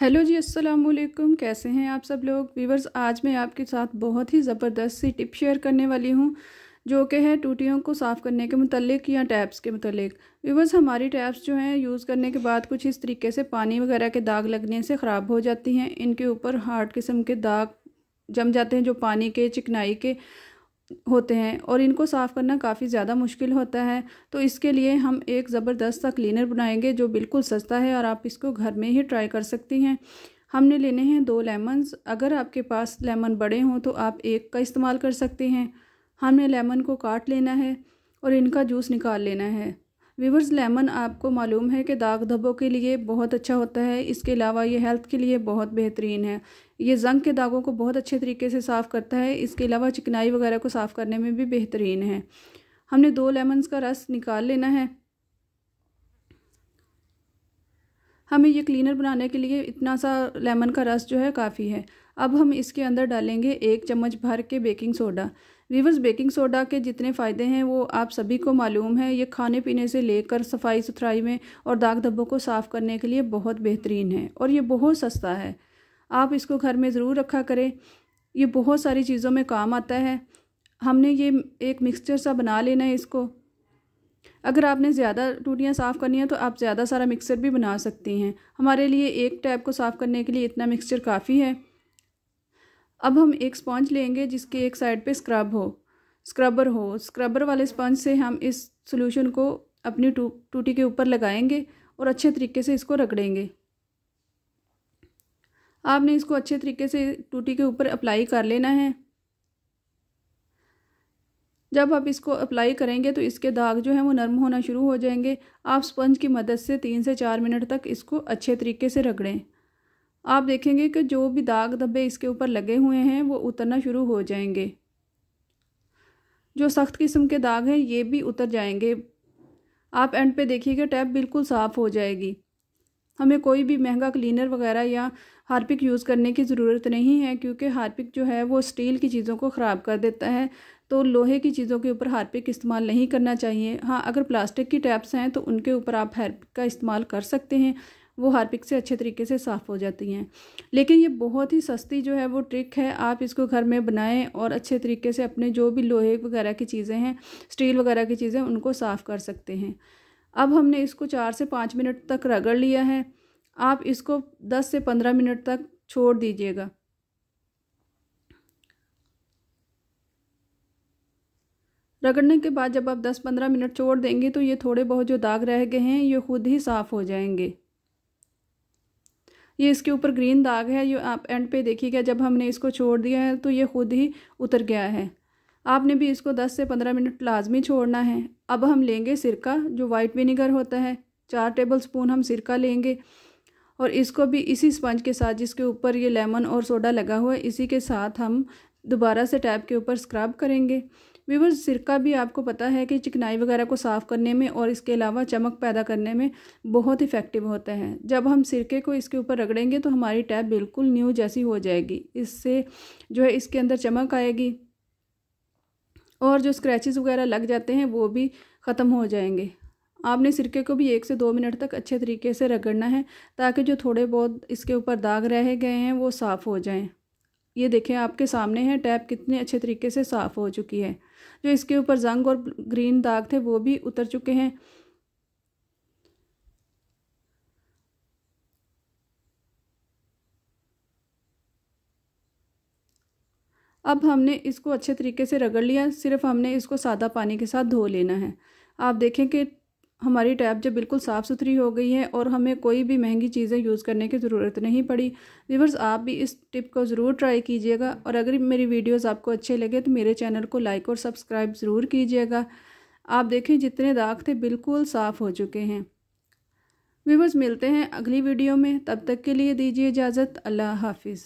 hello जी अस्सलाम वालेकुम कैसे हैं आप सब लोग वीवर्स आज मैं आपके साथ बहुत ही ज़बरदस्त सी टिप शेयर करने वाली हूँ जो कि है टूटियों को साफ़ करने के मतलब या टैप्स के मतलब वीवर्स हमारी टैप्स जो हैं यूज़ करने के बाद कुछ इस तरीके से पानी वगैरह के दाग लगने से ख़राब हो जाती हैं इनके ऊपर हार्ड किस्म के दाग जम जाते हैं जो पानी के चिकनाई के होते हैं और इनको साफ़ करना काफ़ी ज़्यादा मुश्किल होता है तो इसके लिए हम एक ज़बरदस्त सा क्लीनर बनाएंगे जो बिल्कुल सस्ता है और आप इसको घर में ही ट्राई कर सकती हैं हमने लेने हैं दो लेमन्स अगर आपके पास लेमन बड़े हों तो आप एक का इस्तेमाल कर सकती हैं हमने लेमन को काट लेना है और इनका जूस निकाल लेना है वीवर्स लेमन आपको मालूम है कि दाग धब्बों के लिए बहुत अच्छा होता है इसके अलावा ये हेल्थ के लिए बहुत बेहतरीन है ये जंग के दागों को बहुत अच्छे तरीके से साफ़ करता है इसके अलावा चिकनाई वगैरह को साफ़ करने में भी बेहतरीन है हमने दो लेमन्स का रस निकाल लेना है हमें ये क्लीनर बनाने के लिए इतना सा लेमन का रस जो है काफ़ी है अब हम इसके अंदर डालेंगे एक चम्मच भर के baking soda reverse baking soda के जितने फ़ायदे हैं वो आप सभी को मालूम है ये खाने पीने से लेकर सफाई सुथराई में और दाग धब्बों को साफ़ करने के लिए बहुत बेहतरीन है और ये बहुत सस्ता है आप इसको घर में ज़रूर रखा करें ये बहुत सारी चीज़ों में काम आता है हमने ये एक मिक्सचर सा बना लेना है इसको अगर आपने ज़्यादा टूटियाँ साफ़ करनी है तो आप ज़्यादा सारा मिक्सर भी बना सकती हैं हमारे लिए एक टैब को साफ़ करने के लिए इतना मिक्सचर काफ़ी है अब हम एक स्पॉन्ज लेंगे जिसके एक साइड पे स्क्रब हो स्क्रबर हो स्क्रबर वाले स्पंज से हम इस सोल्यूशन को अपनी टू टूटी के ऊपर लगाएंगे और अच्छे तरीके से इसको रगड़ेंगे आपने इसको अच्छे तरीके से टूटी के ऊपर अप्लाई कर लेना है जब आप इसको अप्लाई करेंगे तो इसके दाग जो हैं वो नरम होना शुरू हो जाएंगे आप स्पंज की मदद से तीन से चार मिनट तक इसको अच्छे तरीके से रगड़ें आप देखेंगे कि जो भी दाग धब्बे इसके ऊपर लगे हुए हैं वो उतरना शुरू हो जाएंगे जो सख्त किस्म के दाग हैं ये भी उतर जाएंगे आप एंड पे देखिएगा टैप बिल्कुल साफ़ हो जाएगी हमें कोई भी महंगा क्लीनर वगैरह या हार्पिक यूज़ करने की ज़रूरत नहीं है क्योंकि हार्पिक जो है वो स्टील की चीज़ों को ख़राब कर देता है तो लोहे की चीज़ों के ऊपर हार्पिक इस्तेमाल नहीं करना चाहिए हाँ अगर प्लास्टिक की टैप्स हैं तो उनके ऊपर आप हार्पिक का इस्तेमाल कर सकते हैं वो हार्पिक से अच्छे तरीके से साफ़ हो जाती हैं लेकिन ये बहुत ही सस्ती जो है वो ट्रिक है आप इसको घर में बनाएं और अच्छे तरीके से अपने जो भी लोहे वगैरह की चीज़ें हैं स्टील वगैरह की चीज़ें उनको साफ़ कर सकते हैं अब हमने इसको चार से पाँच मिनट तक रगड़ लिया है आप इसको दस से पंद्रह मिनट तक छोड़ दीजिएगा रगड़ने के बाद जब आप 10-15 मिनट छोड़ देंगे तो ये थोड़े बहुत जो दाग रह गए हैं ये खुद ही साफ़ हो जाएंगे ये इसके ऊपर ग्रीन दाग है ये आप एंड पे देखिएगा जब हमने इसको छोड़ दिया है तो ये खुद ही उतर गया है आपने भी इसको 10 से 15 मिनट लाजमी छोड़ना है अब हम लेंगे सिरका जो वाइट विनीगर होता है चार टेबल स्पून हम सिरका लेंगे और इसको भी इसी स्पंज के साथ जिसके ऊपर ये लेमन और सोडा लगा हुआ है इसी के साथ हम दोबारा से टैप के ऊपर स्क्रब करेंगे वीवर सिरका भी आपको पता है कि चिकनाई वगैरह को साफ़ करने में और इसके अलावा चमक पैदा करने में बहुत इफ़ेक्टिव होता है जब हम सिरके को इसके ऊपर रगड़ेंगे तो हमारी टैब बिल्कुल न्यू जैसी हो जाएगी इससे जो है इसके अंदर चमक आएगी और जो स्क्रैचेस वगैरह लग जाते हैं वो भी ख़त्म हो जाएंगे आपने सिरके को भी एक से दो मिनट तक अच्छे तरीके से रगड़ना है ताकि जो थोड़े बहुत इसके ऊपर दाग रह गए हैं वो साफ़ हो जाएँ ये देखें आपके सामने है टैप कितने अच्छे तरीके से साफ़ हो चुकी है जो इसके ऊपर जंग और ग्रीन दाग थे वो भी उतर चुके हैं अब हमने इसको अच्छे तरीके से रगड़ लिया सिर्फ हमने इसको सादा पानी के साथ धो लेना है आप देखें कि हमारी टैब जब बिल्कुल साफ़ सुथरी हो गई है और हमें कोई भी महंगी चीज़ें यूज़ करने की ज़रूरत नहीं पड़ी व्यूवर्स आप भी इस टिप को ज़रूर ट्राई कीजिएगा और अगर मेरी वीडियोस आपको अच्छे लगे तो मेरे चैनल को लाइक और सब्सक्राइब ज़रूर कीजिएगा आप देखें जितने दाग थे बिल्कुल साफ़ हो चुके हैं व्यूवर्स मिलते हैं अगली वीडियो में तब तक के लिए दीजिए इजाज़त अल्लाह हाफिज़